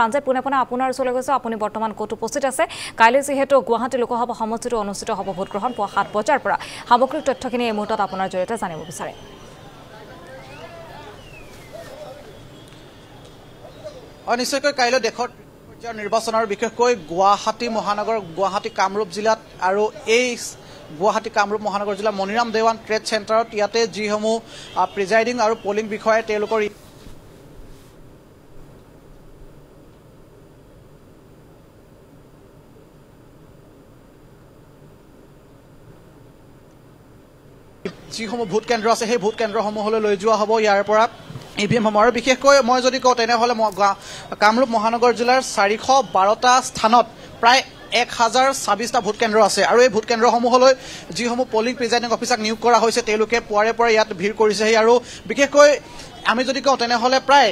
প্ৰাঞ্জাই পোনে পোনে আপোনাৰ ওচৰলৈ গৈছোঁ আপুনি বৰ্তমান ক'ত উপস্থিত আছে কাইলৈ যিহেতু গুৱাহাটী লোকসভা সমষ্টিটো অনুষ্ঠিত হ'ব ভোটগ্ৰহণ পুৱা সাত বজাৰ পৰা সামগ্ৰিক তথ্যখিনি এই মুহূৰ্তত আপোনাৰ জৰিয়তে জানিব বিচাৰে হয় নিশ্চয়কৈ কাইলৈ দেশত পৰ্যায়ৰ নিৰ্বাচন আৰু বিশেষকৈ গুৱাহাটী মহানগৰ গুৱাহাটী কামৰূপ জিলাত আৰু এই গুৱাহাটী কামৰূপ মহানগৰ জিলাৰ মণিৰাম দেৱান ট্ৰেড চেণ্টাৰত ইয়াতে যিসমূহ প্ৰিজাইডিং আৰু পলিং বিষয়াই তেওঁলোকৰ যিসমূহ ভোট কেন্দ্ৰ আছে সেই ভোট কেন্দ্ৰসমূহলৈ লৈ যোৱা হ'ব ইয়াৰ পৰা ই ভি এমসমূহ আৰু বিশেষকৈ মই যদি কওঁ তেনেহ'লে কামৰূপ মহানগৰ জিলাৰ চাৰিশ বাৰটা স্থানত প্ৰায় এক হাজাৰ ছাব্বিছটা ভোট কেন্দ্ৰ আছে আৰু এই ভোট কেন্দ্ৰসমূহলৈ যিসমূহ পলিং প্ৰিজাইডিং অফিচাৰক নিয়োগ কৰা হৈছে তেওঁলোকে পুৱাৰে পৰা ইয়াত ভিৰ কৰিছেহি আৰু বিশেষকৈ আমি যদি কওঁ তেনেহ'লে প্ৰায়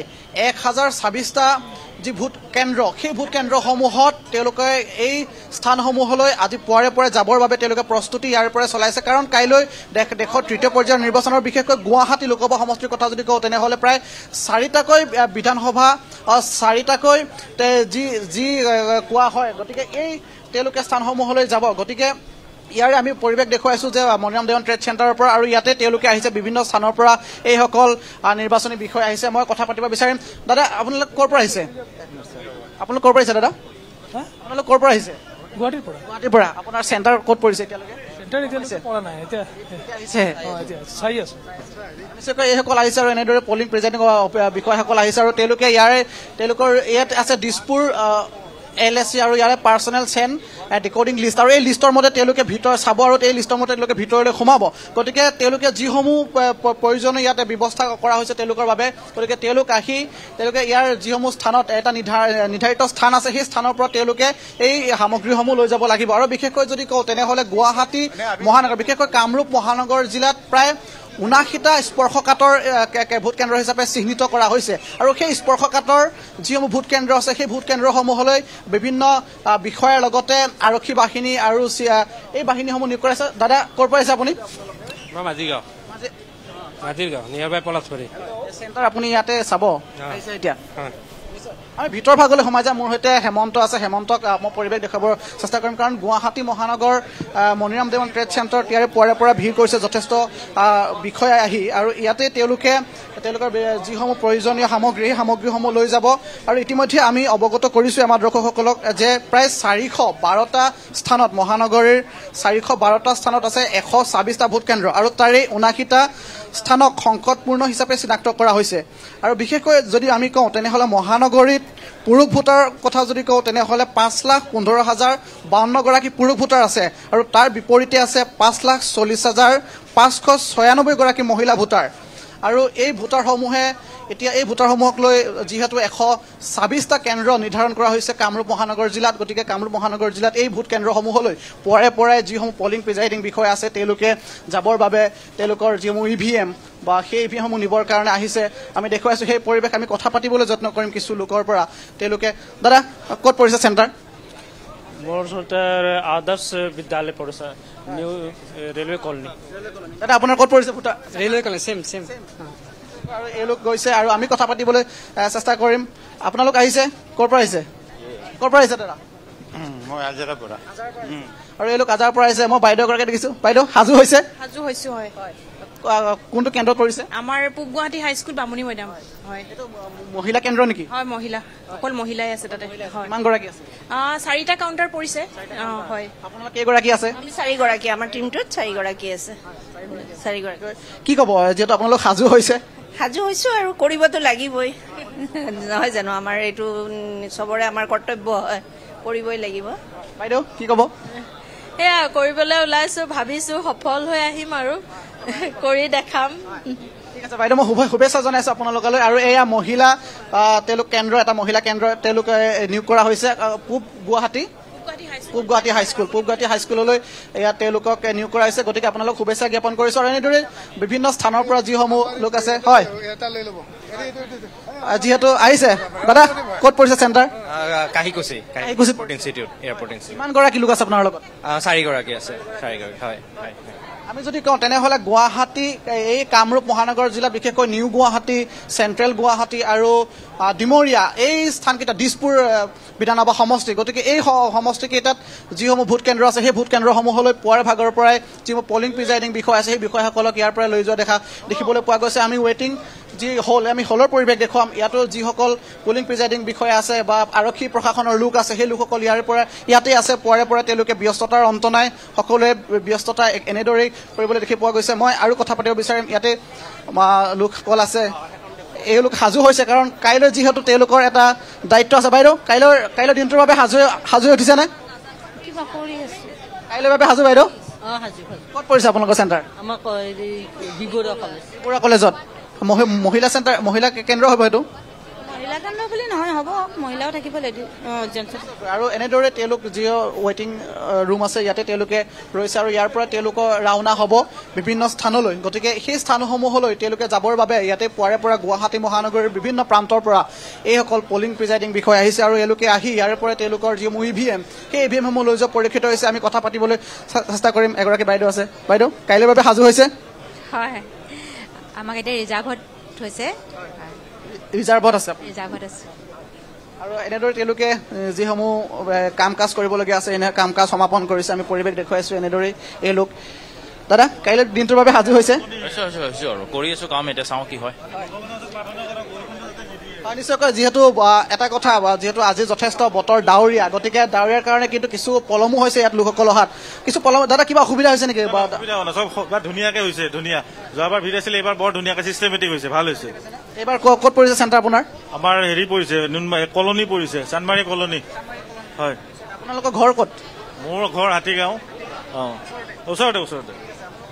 এক হাজাৰ ছাব্বিছটা যি ভোট কেন্দ্ৰ সেই ভোট কেন্দ্ৰসমূহত তেওঁলোকে এই স্থানসমূহলৈ আজি পুৱাৰে পৰা যাবৰ বাবে তেওঁলোকে প্ৰস্তুতি ইয়াৰ পৰাই চলাইছে কাৰণ কাইলৈ দেশ দেশৰ তৃতীয় পৰ্যায়ৰ নিৰ্বাচনৰ বিশেষকৈ গুৱাহাটী লোকসভা সমষ্টিৰ কথা যদি কওঁ তেনেহ'লে প্ৰায় চাৰিটাকৈ বিধানসভা চাৰিটাকৈ যি যি কোৱা হয় গতিকে এই তেওঁলোকে স্থানসমূহলৈ যাব গতিকে ইয়াৰে আমি পৰিৱেশ দেখুৱাইছোঁ যে মনোৰম দেৱন ট্ৰেড চেণ্টাৰৰ পৰা আৰু ইয়াতে তেওঁলোকে আহিছে বিভিন্ন স্থানৰ পৰা এইসকল নিৰ্বাচনী বিষয় আহিছে মই কথা পাতিব বিচাৰিম দাদা আপোনালোক ক'ৰ পৰা আহিছে আপোনালোক ক'ৰ পৰা আহিছে দাদা আপোনালোক ক'ৰ পৰা আহিছে গুৱাহাটীৰ পৰা গুৱাহাটীৰ পৰা আপোনাৰ চেণ্টাৰ ক'ত পৰিছে আহিছে আৰু এনেদৰে পলিং প্ৰেজেণ্টিং বিষয়াসকল আহিছে আৰু তেওঁলোকে ইয়াৰে তেওঁলোকৰ ইয়াত আছে দিছপুৰ এল এছ চি আৰু ইয়াৰে পাৰ্চনেল চেন ডিকডিং লিষ্ট আৰু এই লিষ্টৰ মতে তেওঁলোকে ভিতৰ চাব আৰু এই লিষ্টৰ মতে তেওঁলোকে ভিতৰলৈ সোমাব গতিকে তেওঁলোকে যিসমূহ প্ৰয়োজনীয় ইয়াতে ব্যৱস্থা কৰা হৈছে তেওঁলোকৰ বাবে গতিকে তেওঁলোক আহি তেওঁলোকে ইয়াৰ যিসমূহ স্থানত এটা নিৰ্ধাৰ নিৰ্ধাৰিত স্থান আছে সেই স্থানৰ পৰা তেওঁলোকে এই সামগ্ৰীসমূহ লৈ যাব লাগিব আৰু বিশেষকৈ যদি কওঁ তেনেহ'লে গুৱাহাটী মহানগৰ বিশেষকৈ কামৰূপ মহানগৰ জিলাত প্ৰায় ঊনাশীটা স্পৰ্শকাতৰ ভোট কেন্দ্ৰ হিচাপে চিহ্নিত কৰা হৈছে আৰু সেই স্পৰ্শকাতৰ যিসমূহ ভোট কেন্দ্ৰ আছে সেই ভোট কেন্দ্ৰসমূহলৈ বিভিন্ন বিষয়াৰ লগতে আৰক্ষী বাহিনী আৰু এই বাহিনীসমূহ নিয়োগ কৰাইছে দাদা ক'ৰ পৰা আহিছে আপুনি মাজিগাঁও মাজিৰগাঁও নিয়াৰ বাই পলাছৰি চেণ্টাৰ আপুনি ইয়াতে চাব এতিয়া আমি ভিতৰ ভাগলৈ সোমাই যাম মোৰ সৈতে হেমন্ত আছে হেমন্তক মই পৰিৱেশ দেখাব চেষ্টা কৰিম কাৰণ গুৱাহাটী মহানগৰ মণিৰাম দেৱন ট্ৰেড চেণ্টাৰ ইয়াৰে পুৱাৰে পৰা ভিৰ কৰিছে যথেষ্ট বিষয় আহি আৰু ইয়াতে তেওঁলোকে তেওঁলোকৰ যিসমূহ প্ৰয়োজনীয় সামগ্ৰী সেই সামগ্ৰীসমূহ লৈ যাব আৰু ইতিমধ্যে আমি অৱগত কৰিছোঁ আমাৰ দৰ্শকসকলক যে প্ৰায় চাৰিশ বাৰটা স্থানত মহানগৰীৰ চাৰিশ বাৰটা স্থানত আছে এশ ছাব্বিছটা ভোটকেন্দ্ৰ আৰু তাৰে ঊনাশীটা স্থানক সংকটপূৰ্ণ হিচাপে চিনাক্ত কৰা হৈছে আৰু বিশেষকৈ যদি আমি কওঁ তেনেহ'লে মহানগৰীত পুৰুষ ভোটাৰৰ কথা যদি কওঁ তেনেহ'লে পাঁচ লাখ পোন্ধৰ হাজাৰ বাৱন্নগৰাকী পুৰুষ ভোটাৰ আছে আৰু তাৰ বিপৰীতে আছে পাঁচ লাখ চল্লিছ হাজাৰ পাঁচশ ছয়ানব্বৈগৰাকী মহিলা ভোটাৰ আৰু এই ভোটাৰসমূহে এতিয়া এই ভোটাৰসমূহক লৈ যিহেতু এশ ছাব্বিছটা কেন্দ্ৰ নিৰ্ধাৰণ কৰা হৈছে কামৰূপ মহানগৰ জিলাত গতিকে কামৰূপ মহানগৰ জিলাত এই ভোট কেন্দ্ৰসমূহলৈ পুৱাৰে পৰাই যিসমূহ পলিং প্ৰিজাইডিং বিষয়া আছে তেওঁলোকে যাবৰ বাবে তেওঁলোকৰ যিসমূহ ই ভি এম বা সেই ই e ভি এমসমূহ নিবৰ কাৰণে আহিছে আমি দেখুৱাইছোঁ সেই পৰিৱেশ আমি কথা পাতিবলৈ যত্ন কৰিম কিছু লোকৰ পৰা তেওঁলোকে দাদা ক'ত পৰিছে চেণ্টাৰ মোৰ ওচৰতে আদৰ্শ বিদ্যালয় পৰিছে নিউ ৰেলৱে কলনি আপোনাৰ ক'ত পৰিছে ৰেলৱে কলনি চেম চেম এওঁলোক গৈছে আৰু আমি কথা পাতিবলৈ চেষ্টা কৰিম আপোনালোক আহিছে ক'ৰ পৰা আহিছে ক'ৰ পৰা আহিছে দাদা কি ক'ব হৈছে সাজু হৈছো আৰু কৰিবতো লাগিবই নহয় জানো আমাৰ এইটো চবৰে আমাৰ কৰ্তব্য হয় কৰিবই লাগিব বাইদেউ কি কব সেয়া কৰিবলৈ ওলাইছো ভাবিছো সফল হৈ আহিম আৰু কৰি দেখাম ঠিক আছে বাইদেউ মই শুভেচ্ছা জনাইছো আপোনালোকলৈ আৰু এয়া মহিলা তেওঁলোক কেন্দ্ৰ এটা মহিলা কেন্দ্ৰ তেওঁলোকে নিয়োগ কৰা হৈছে পূব গুৱাহাটী পূব গুৱাহাটী হাইস্কুল পূব গুৱাহাটী হাইস্কুললৈ এয়া তেওঁলোকক নিয়োগ কৰা হৈছে গতিকে আপোনালোক শুভেচ্ছা জ্ঞাপন কৰিছোঁ আৰু এনেদৰে বিভিন্ন স্থানৰ পৰা যিসমূহ লোক আছে হয় যিহেতু আহিছে দাদা ক'ত পৰিছে চেণ্টাৰ কাহিকুচি ইমান গৰাকী লোক আছে আপোনাৰ লগত চাৰিগৰাকী আছে চাৰিগৰাকী হয় আমি যদি কওঁ তেনেহ'লে গুৱাহাটী এই কামৰূপ মহানগৰ জিলাত বিশেষকৈ নিউ গুৱাহাটী চেণ্ট্ৰেল গুৱাহাটী আৰু ডিমৰীয়া এই স্থানকেইটা দিছপুৰ বিধানসভা সমষ্টি গতিকে এই সমষ্টিকেইটাত যিসমূহ ভোট কেন্দ্ৰ আছে সেই ভোট কেন্দ্ৰসমূহলৈ পুৱাৰ ভাগৰ পৰাই যিসমূহ পলিং প্ৰিজাইডিং বিষয় আছে সেই বিষয়াসকলক ইয়াৰ পৰাই লৈ যোৱা দেখা দেখিবলৈ পোৱা গৈছে আমি ৱেটিং যি হল আমি হলৰ পৰিৱেশ দেখুৱাম ইয়াতো যিসকল পুলিং প্ৰিজাইডিং বিষয়া আছে বা আৰক্ষী প্ৰশাসনৰ লোক আছে সেই লোকসকল ইয়াৰ পৰা ইয়াতে আছে পুৱাৰে পৰা তেওঁলোকে ব্যস্ততাৰ অন্ত নাই সকলোৱে ব্যস্ততা এনেদৰেই কৰিবলৈ দেখি পোৱা গৈছে মই আৰু কথা পাতিব বিচাৰিম ইয়াতে লোকসকল আছে এওঁলোক সাজু হৈছে কাৰণ কাইলৈ যিহেতু তেওঁলোকৰ এটা দায়িত্ব আছে বাইদেউ কাইলৈ কাইলৈ দিনটোৰ বাবে সাজু সাজু হৈ উঠিছেনে কাইলৈ বাবে সাজু বাইদেউ ক'ত পৰিছে আপোনালোকৰ চেণ্টাৰ কলেজত মহিলা চেণ্টাৰ মহিলা কেন্দ্ৰ হ'ব সেইটো আৰু এনেদৰে তেওঁলোক যি ৱেটিং ৰুম আছে ইয়াতে তেওঁলোকে ৰৈছে আৰু ইয়াৰ পৰা তেওঁলোকৰ ৰাওনা হ'ব বিভিন্ন স্থানলৈ গতিকে সেই স্থানসমূহলৈ তেওঁলোকে যাবৰ বাবে ইয়াতে পুৱাৰে পৰা গুৱাহাটী মহানগৰীৰ বিভিন্ন প্ৰান্তৰ পৰা এইসকল পলিং প্ৰিজাইডিং বিষয় আহিছে আৰু এওঁলোকে আহি ইয়াৰ পৰা তেওঁলোকৰ যিসমূহ ই ভি এম সেই ই e ভি এমসমূহ লৈ যোৱা পৰিলক্ষিত হৈছে আমি কথা পাতিবলৈ চেষ্টা কৰিম এগৰাকী বাইদেউ আছে বাইদেউ কাইলৈ বাবে সাজু হৈছে হয় আমাক এতিয়া ৰিজাৰ্ভত থৈছে ৰিজাৰ্ভত আছে ৰিজাৰ্ভত আছে আৰু এনেদৰে তেওঁলোকে যিসমূহ কাম কাজ কৰিবলগীয়া আছে এনে কাম কাজ সমাপন কৰিছে আমি পৰিৱেশ দেখুৱাইছো এনেদৰেই এই লোক দাদা কাইলৈ দিনটোৰ বাবে সাজু হৈছে কৰি আছো কাম এতিয়া চাওঁ কি হয় নিশ্চয়কৈ যিহেতু এটা কথা যিহেতু আজি যথেষ্ট বতৰ ডাৱৰীয়া গতিকে ডাৱৰীয়াৰ কাৰণে কিন্তু কিছু পলমো হৈছে ইয়াত লোকসকলৰ হাত কিছু পলম দাদা কিবা অসুবিধা হৈছে নেকি ধুনীয়াকৈ হৈছে ধুনীয়া যোৱাবাৰ ভিৰ আছিলে এইবাৰ বৰ ধুনীয়াকৈ ছিষ্টেমেটিক হৈছে ভাল হৈছে এইবাৰ ক'ত পৰিছে চেণ্টাৰ আপোনাৰ আমাৰ হেৰি পৰিছে কলনি পৰিছে চানমাৰী কলনি হয় আপোনালোকৰ ঘৰ ক'ত মোৰ ঘৰ হাতীগাঁও অঁ ওচৰতে ওচৰতে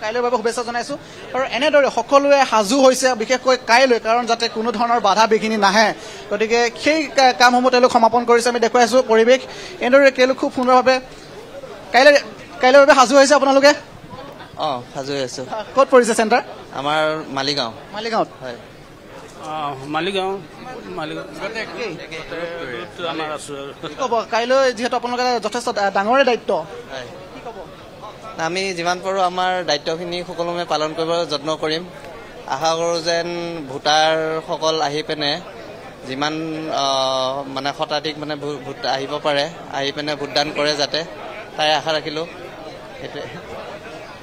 কাইলৈ বাবে শুভেচ্ছা জনাইছোঁ আৰু এনেদৰে সকলোৱে সাজু হৈছে বিশেষকৈ কাইলৈ কাৰণ যাতে কোনো ধৰণৰ বাধা বিঘিনি নাহে গতিকে সেই কামসমূহ তেওঁলোক সমাপন কৰিছে আমি দেখুৱাইছোঁ পৰিৱেশ এনেদৰে তেওঁলোক খুব সুন্দৰভাৱে কাইলৈ কাইলৈ বাবে সাজু হৈছে আপোনালোকে অঁ সাজু হৈ আছোঁ ক'ত পৰিছে চেণ্টাৰ আমাৰ মালিগাঁও মালিগাঁৱত হয় মালিগাঁও মালিগাঁও কাইলৈ যিহেতু আপোনালোকে যথেষ্ট ডাঙৰে দায়িত্ব আমি যিমান পাৰোঁ আমাৰ দায়িত্বখিনি সকলোমে পালন কৰিব যত্ন কৰিম আশা কৰোঁ যেন ভোটাৰসকল আহি পেনে যিমান মানে শতাধিক মানে ভোট আহিব পাৰে আহি পিনে ভোটদান কৰে যাতে তাৰে আশা ৰাখিলোঁ সেইটোৱে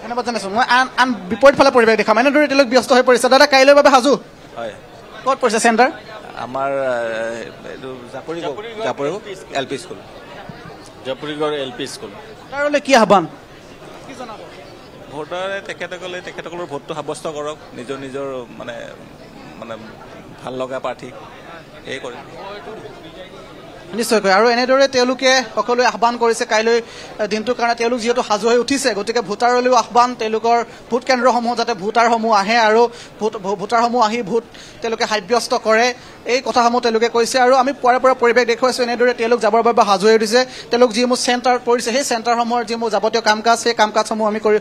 ধন্যবাদ জনাইছো মই আন আন বিপৰীত ফালে পৰিৱেশ দেখাম এনেদৰে এতিয়ালৈ ব্যস্ত হৈ পৰিছে দাদা কাইলৈ বাবে সাজু হয় ক'ত পৰিছে চেণ্টাৰ আমাৰ L P school Japorigarh L P school কি আহ্বান ভোটাৰে তেখেতসকলে তেখেতসকলৰ ভোটটো সাব্যস্ত কৰক নিজৰ নিজৰ মানে মানে ভাল লগা প্ৰাৰ্থীক এই কৰিম নিশ্চয়কৈ আৰু এনেদৰে তেওঁলোকে সকলোৱে আহ্বান কৰিছে কাইলৈ দিনটোৰ কাৰণে তেওঁলোক যিহেতু সাজু হৈ উঠিছে গতিকে ভোটাৰলৈও আহ্বান তেওঁলোকৰ ভোট কেন্দ্ৰসমূহ যাতে ভোটাৰসমূহ আহে আৰু ভোটাৰসমূহ আহি ভোট তেওঁলোকে সাব্যস্ত কৰে এই কথাসমূহ তেওঁলোকে কৈছে আৰু আমি পুৱাৰে পৰা পৰিৱেশ দেখুৱাইছোঁ এনেদৰে তেওঁলোক যাবৰ বাবে সাজু হৈ উঠিছে তেওঁলোক যিসমূহ চেণ্টাৰ পৰিছে সেই চেণ্টাৰসমূহৰ যিসমূহ যাৱতীয় কাম কাজ সেই কাম কাজসমূহ আমি কৰি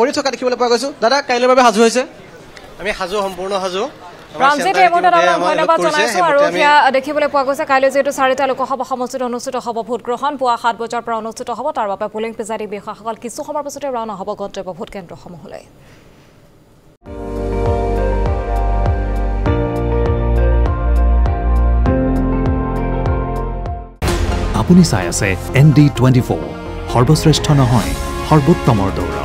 কৰি থকা দেখিবলৈ পোৱা গৈছো দাদা কাইলৈ বাবে সাজু হৈছে আমি সাজু সম্পূৰ্ণ সাজু চাৰিটা লোকসভা সমষ্টিত হ'ব ভোটগ্ৰহণ পুৱা সাত বজাৰ পৰা অনুষ্ঠিত হ'ব তাৰ বাবে পুলিং প্ৰিজাইডিং বিষয়াসকল কিছু সময়ৰ পিছতে ৰাওনা হ'ব গন্তব্য ভোটকেন্দ্ৰসমূহলৈ আপুনি চাই আছে সৰ্বশ্ৰেষ্ঠ নহয় সৰ্বোত্তমৰ দৌৰ